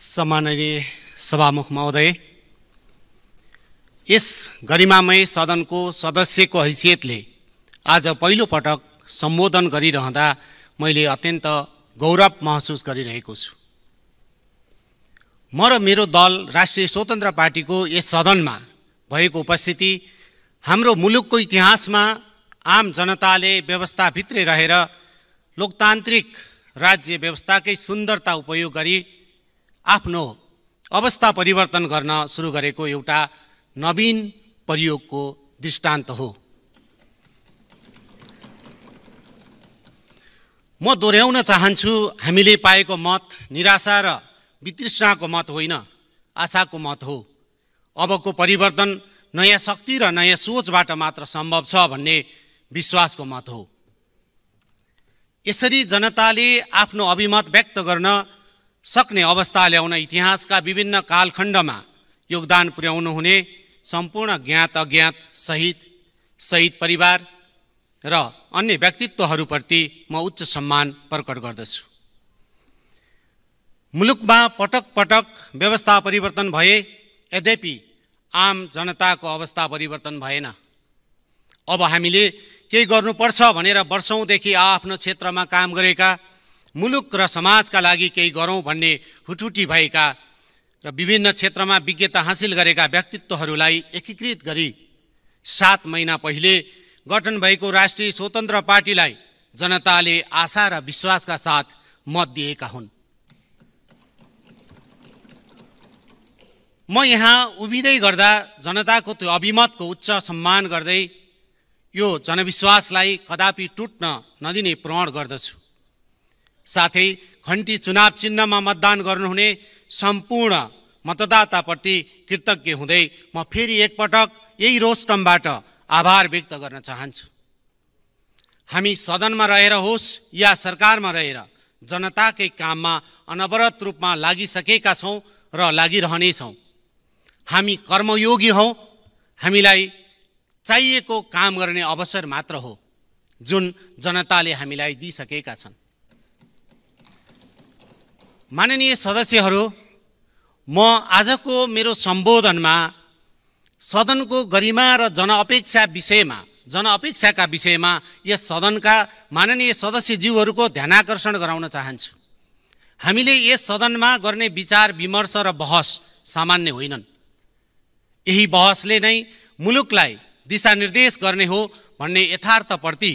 सम्माननीय सभामुख महोदय यस गरिमामय सदनको सदस्यको हैसियतले आज पहिलोपटक सम्बोधन गरिरहँदा मैले अत्यन्त गौरव महसुस गरिरहेको छु म र मेरो दल राष्ट्रिय स्वतन्त्र पार्टीको यस सदनमा भएको उपस्थिति हाम्रो मुलुकको इतिहासमा आम जनताले व्यवस्थाभित्रै रहेर लोकतान्त्रिक राज्य व्यवस्थाकै सुन्दरता उपयोग गरी आफ्नो अवस्था परिवर्तन गर्न सुरु गरेको एउटा नवीन प्रयोगको दृष्टान्त हो म दोहोऱ्याउन चाहन्छु हामीले पाएको मत निराशा र वितृष्णाको मत होइन आशाको मत हो अबको परिवर्तन नयाँ शक्ति र नयाँ सोचबाट मात्र सम्भव छ भन्ने विश्वासको मत हो यसरी जनताले आफ्नो अभिमत व्यक्त गर्न सक्ने अवस्था ल्याउन इतिहासका विभिन्न कालखण्डमा योगदान पुर्याउनु हुने सम्पूर्ण ज्ञात अज्ञात सहित सहित परिवार र अन्य व्यक्तित्वहरूप्रति म उच्च सम्मान प्रकट गर्दछु मुलुकमा पटक पटक व्यवस्था परिवर्तन भए यद्यपि आम जनताको अवस्था परिवर्तन भएन अब हामीले केही गर्नुपर्छ भनेर वर्षौँदेखि आफ्नो क्षेत्रमा काम गरेका मुलुक र समाजका लागि केही गरौँ भन्ने हुटुटी भएका र विभिन्न क्षेत्रमा विज्ञता हासिल गरेका व्यक्तित्वहरूलाई एकीकृत गरी सात महिना पहिले गठन भएको राष्ट्रिय स्वतन्त्र पार्टीलाई जनताले आशा र विश्वासका साथ मत दिएका हुन् म यहाँ उभिँदै गर्दा जनताको त्यो अभिमतको उच्च सम्मान गर्दै यो जनविश्वासलाई कदापि टुट्न नदिने प्रण गर्दछु साथै खण्टी चुनाव चिन्हमा मतदान गर्नुहुने सम्पूर्ण मतदाताप्रति कृतज्ञ हुँदै म फेरि एकपटक यही रोस्टमबाट आभार व्यक्त गर्न चाहन्छु हामी सदनमा रहेर होस् या सरकारमा रहेर जनताकै काममा अनवरत रूपमा लागिसकेका छौँ र लागिरहनेछौँ हामी कर्मयोगी हौँ हामीलाई चाहिएको काम गर्ने अवसर मात्र हो जुन जनताले हामीलाई दिइसकेका छन् माननीय सदस्यहरू म आजको मेरो सम्बोधनमा सदनको गरिमा र जनअपेक्षा विषयमा जनअपेक्षाका विषयमा यस सदनका माननीय सदस्यज्यूहरूको ध्यानाकर्षण गराउन चाहन्छु हामीले यस सदनमा गर्ने विचार विमर्श र बहस सामान्य होइनन् यही बहसले नै मुलुकलाई दिशानिर्देश गर्ने हो भन्ने यथार्थप्रति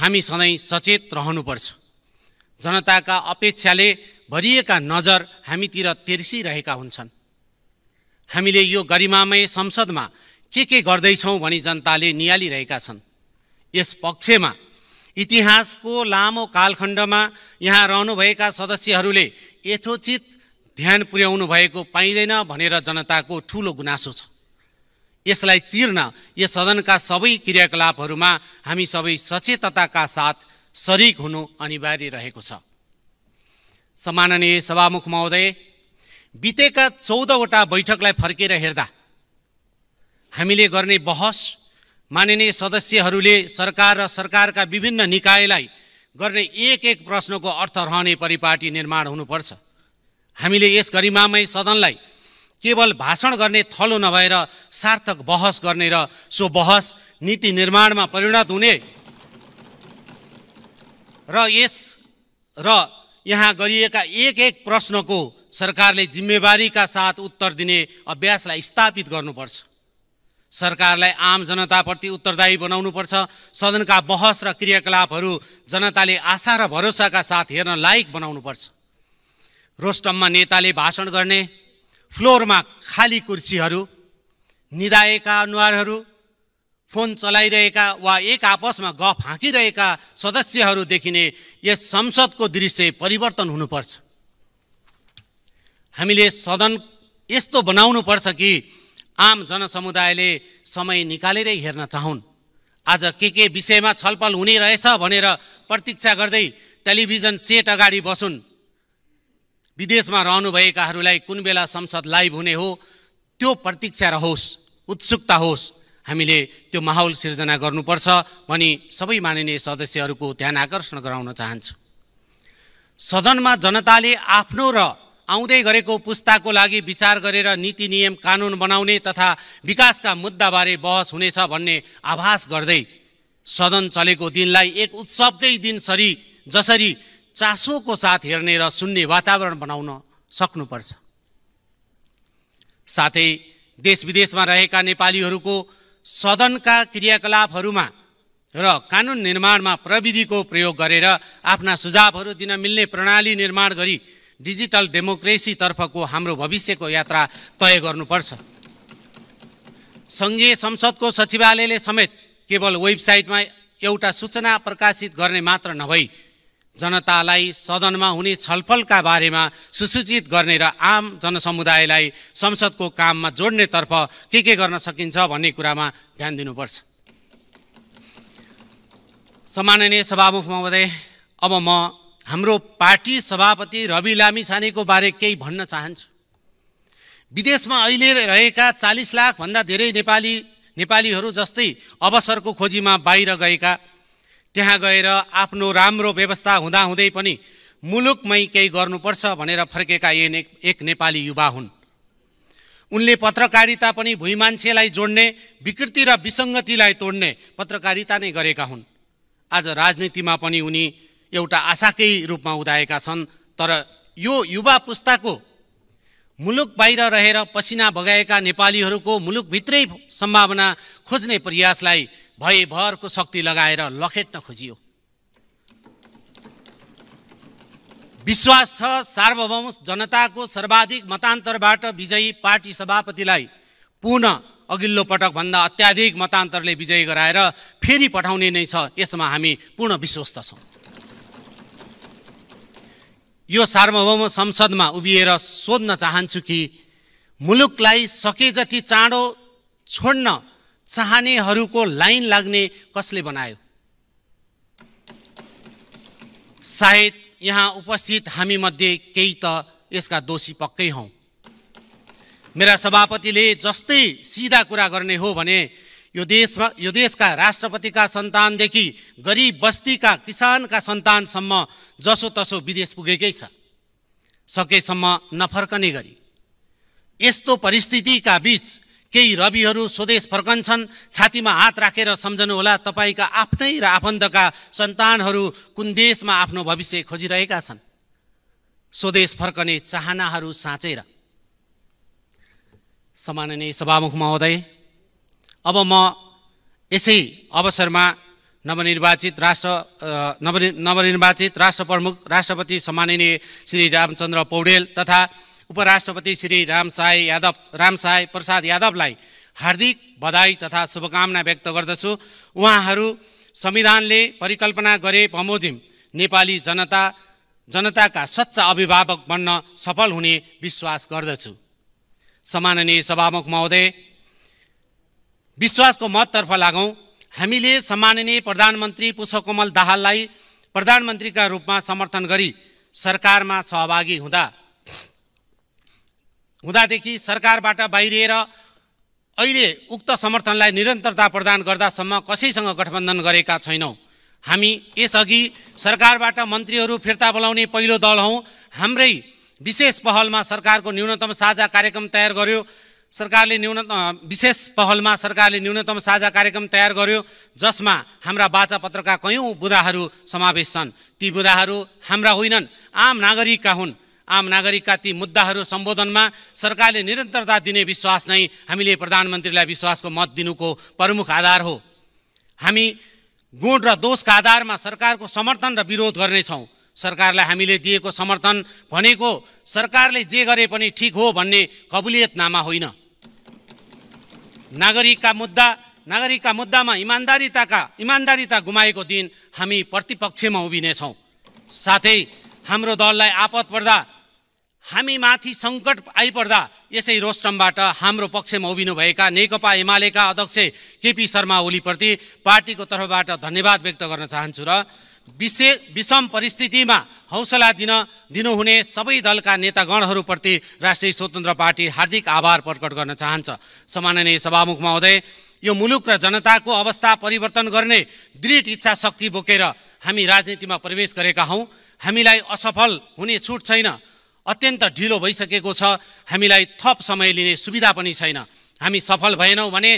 हामी सधैँ सचेत रहनुपर्छ जनताका अपेक्षाले भरिएका नजर हामीतिर तेर्सिरहेका हुन्छन् हामीले यो गरिमामय संसदमा के के गर्दैछौँ भनी जनताले निहालिरहेका छन् यस पक्षमा इतिहासको लामो कालखण्डमा यहाँ रहनुभएका सदस्यहरूले यथोचित ध्यान पुर्याउनु भएको पाइँदैन भनेर जनताको ठुलो गुनासो छ यसलाई चिर्न यस सदनका सबै क्रियाकलापहरूमा हामी सबै सचेतताका साथ सरिक हुनु अनिवार्य रहेको छ सम्माननीय सभामुख महोदय बितेका चौधवटा बैठकलाई फर्केर हेर्दा हामीले गर्ने बहस माननीय सदस्यहरूले सरकार र सरकारका विभिन्न निकायलाई गर्ने एक एक प्रश्नको अर्थ रहने परिपाटी निर्माण हुनुपर्छ हामीले यस गरिमामै सदनलाई केवल भाषण गर्ने थलो नभएर सार्थक बहस गर्ने र सो बहस नीति निर्माणमा परिणत हुने र यस र यहाँ गरिएका एक एक प्रश्नको सरकारले जिम्मेवारीका साथ उत्तर दिने अभ्यासलाई स्थापित गर्नुपर्छ सरकारलाई आम जनताप्रति उत्तरदायी बनाउनुपर्छ सदनका बहस र क्रियाकलापहरू जनताले आशा र भरोसाका साथ हेर्न लायक बनाउनुपर्छ रोस्टममा नेताले भाषण गर्ने फ्लोरमा खाली कुर्सीहरू निधाएका अनुहारहरू फोन चलाइरहेका वा एक आपसमा गफ हाँकिरहेका सदस्यहरू देखिने यस संसदको दृश्य परिवर्तन हुनुपर्छ हामीले सदन यस्तो बनाउनुपर्छ कि आम जनसमुदायले समय निकालेरै हेर्न चाहन् आज के के विषयमा छलफल हुने रहेछ भनेर प्रतीक्षा गर्दै टेलिभिजन सेट अगाडि बसुन् विदेशमा रहनुभएकाहरूलाई कुन बेला संसद लाइभ हुने हो त्यो प्रतीक्षा रहोस् उत्सुकता होस् हामीले त्यो माहौल सिर्जना गर्नुपर्छ भनी सबै माननीय सदस्यहरूको ध्यान आकर्षण गराउन चाहन्छु सदनमा जनताले आफ्नो र आउँदै गरेको पुस्ताको लागि विचार गरेर नीति नियम कानुन बनाउने तथा विकासका मुद्दाबारे बहस हुनेछ भन्ने आभास गर्दै सदन चलेको दिनलाई एक उत्सवकै दिन सरी जसरी चासोको साथ हेर्ने र सुन्ने वातावरण बनाउन सक्नुपर्छ साथै देश विदेशमा रहेका नेपालीहरूको सदनका क्रियाकलापहरूमा र कानुन निर्माणमा प्रविधिको प्रयोग गरेर आफ्ना सुझावहरू दिन मिल्ने प्रणाली निर्माण गरी डिजिटल डेमोक्रेसीतर्फको हाम्रो भविष्यको यात्रा तय गर्नुपर्छ सङ्घीय संसदको सचिवालयले समेत केवल वेबसाइटमा एउटा सूचना प्रकाशित गर्ने मात्र नभई जनतालाई सदनमा हुने छलफलका बारेमा सुसूचित गर्ने र आम जनसमुदायलाई संसदको काममा जोड्नेतर्फ के के गर्न सकिन्छ भन्ने कुरामा ध्यान दिनुपर्छ सम्माननीय सभामुख महोदय अब म हाम्रो पार्टी सभापति रवि लामी छानेको बारे केही भन्न चाहन्छु विदेशमा अहिले रहेका चालिस लाखभन्दा धेरै नेपाली नेपालीहरू जस्तै अवसरको खोजीमा बाहिर गएका त्यहाँ गएर आफ्नो राम्रो व्यवस्था हुँदाहुँदै पनि मुलुकमै केही गर्नुपर्छ भनेर फर्केका ने, एक नेपाली युवा हुन् उनले पत्रकारिता पनि भुइँ मान्छेलाई जोड्ने विकृति र विसङ्गतिलाई तोड्ने पत्रकारिता नै गरेका हुन् आज राजनीतिमा पनि उनी एउटा आशाकै रूपमा उदाएका छन् तर यो युवा पुस्ताको मुलुक बाहिर रहेर पसिना बगाएका नेपालीहरूको मुलुकभित्रै सम्भावना खोज्ने प्रयासलाई भयभरको शक्ति लगाएर लखेट्न खोजियो विश्वास छ सार्वभौम जनताको सर्वाधिक मतान्तरबाट विजयी पार्टी सभापतिलाई पुनः अघिल्लो पटकभन्दा अत्याधिक मतान्तरले विजयी गराएर फेरि पठाउने नै छ यसमा हामी पूर्ण विश्वस्त छौँ यो सार्वभौम संसदमा उभिएर सोध्न चाहन्छु कि मुलुकलाई सके जति चाँडो छोड्न चाहनेहरूको लाइन लाग्ने कसले बनायो सायद यहाँ उपस्थित हामीमध्ये केही त यसका दोषी पक्कै हौ मेरा सभापतिले जस्तै सिधा कुरा गर्ने हो भने यो देशमा यो देशका राष्ट्रपतिका सन्तानदेखि गरिब बस्तीका किसानका सन्तानसम्म जसोतसो विदेश पुगेकै छ सकेसम्म नफर्कने गरी यस्तो परिस्थितिका बिच केही रविहरू स्वदेश फर्कन्छन् छातीमा हात राखेर रा सम्झनुहोला तपाईँका आफ्नै र आफन्तका सन्तानहरू कुन देशमा आफ्नो भविष्य खोजिरहेका छन् स्वदेश फर्कने चाहनाहरू साँचेर सम्माननीय सभामुख महोदय अब म यसै अवसरमा नवनिर्वाचित राष्ट्र नवनिर्वाचित राष्ट्र प्रमुख राष्ट्रपति सम्माननीय श्री रामचन्द्र पौडेल तथा उपराष्ट्रपति श्री रामसाई यादव रामसाई प्रसाद यादवलाई हार्दिक बधाई तथा शुभकामना व्यक्त गर्दछु उहाँहरू संविधानले परिकल्पना गरे बमोजिम नेपाली जनता जनताका सच्चा अभिभावक बन्न सफल हुने विश्वास गर्दछु सम्माननीय सभामुख महोदय विश्वासको मततर्फ लागौँ हामीले सम्माननीय प्रधानमन्त्री पुष्पकमल दाहाललाई प्रधानमन्त्रीका रूपमा समर्थन गरी सरकारमा सहभागी हुँदा हुँदादेखि सरकारबाट बाहिरिएर अहिले उक्त समर्थनलाई निरन्तरता प्रदान गर्दासम्म कसैसँग गठबन्धन गरेका छैनौँ हामी यसअघि सरकारबाट मन्त्रीहरू फिर्ता बोलाउने पहिलो दल हौँ हाम्रै विशेष पहलमा सरकारको न्यूनतम साझा कार्यक्रम तयार गर्यो सरकारले न्यून विशेष पहलमा सरकारले न्यूनतम साझा कार्यक्रम तयार गर्यो जसमा हाम्रा बाचापत्रका कयौँ बुदाहरू समावेश छन् ती बुदाहरू हाम्रा होइनन् आम नागरिकका हुन् आम नागरिकका ती मुद्दाहरू सम्बोधनमा सरकारले निरन्तरता दिने विश्वास नै हामीले प्रधानमन्त्रीलाई विश्वासको मत दिनुको प्रमुख आधार हो हामी गुण र दोषका आधारमा सरकारको समर्थन र विरोध गर्नेछौँ सरकारलाई हामीले दिएको समर्थन भनेको सरकारले जे गरे पनि ठिक हो भन्ने कबुलियतनामा होइन नागरिकका मुद्दा नागरिकका मुद्दामा इमान्दारिताका इमान्दारिता गुमाएको दिन हामी प्रतिपक्षमा उभिनेछौँ साथै हाम्रो दललाई आपत पर्दा हामी माथि सङ्कट आइपर्दा यसै रोस्टमबाट हाम्रो पक्षमा उभिनुभएका नेकपा एमालेका अध्यक्ष केपी शर्मा ओलीप्रति पार्टीको तर्फबाट धन्यवाद व्यक्त गर्न चाहन्छु र विशेष विषम परिस्थितिमा हौसला दिन दिनुहुने सबै दलका नेतागणहरूप्रति राष्ट्रिय स्वतन्त्र पार्टी हार्दिक आभार प्रकट गर्न चाहन्छ सम्माननीय सभामुख महोदय यो मुलुक र जनताको अवस्था परिवर्तन गर्ने दृढ इच्छा शक्ति बोकेर हामी राजनीतिमा प्रवेश गरेका हौँ हामीलाई असफल हुने छुट छैन अत्यन्त ढिलो भइसकेको छ हामीलाई थप समय लिने सुविधा पनि छैन हामी सफल भएनौँ भने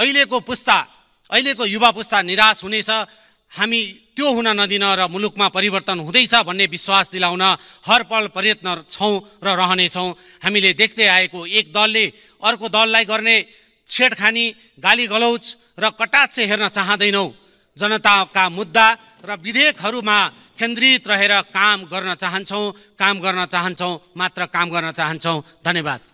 अहिलेको पुस्ता अहिलेको युवा पुस्ता निराश हुनेछ हामी त्यो हुन नदिन र मुलुकमा परिवर्तन हुँदैछ भन्ने विश्वास दिलाउन हर पल प्रयत्न छौँ र रहनेछौँ हामीले देख्दै आएको एक दलले अर्को दललाई गर्ने छेडखानी गाली गलौच र कटाक्ष हेर्न चाहँदैनौँ जनताका मुद्दा र विधेयकहरूमा केन्द्रित रहेर काम गर्न चाहन्छौँ काम गर्न चाहन्छौँ मात्र काम गर्न चाहन्छौँ धन्यवाद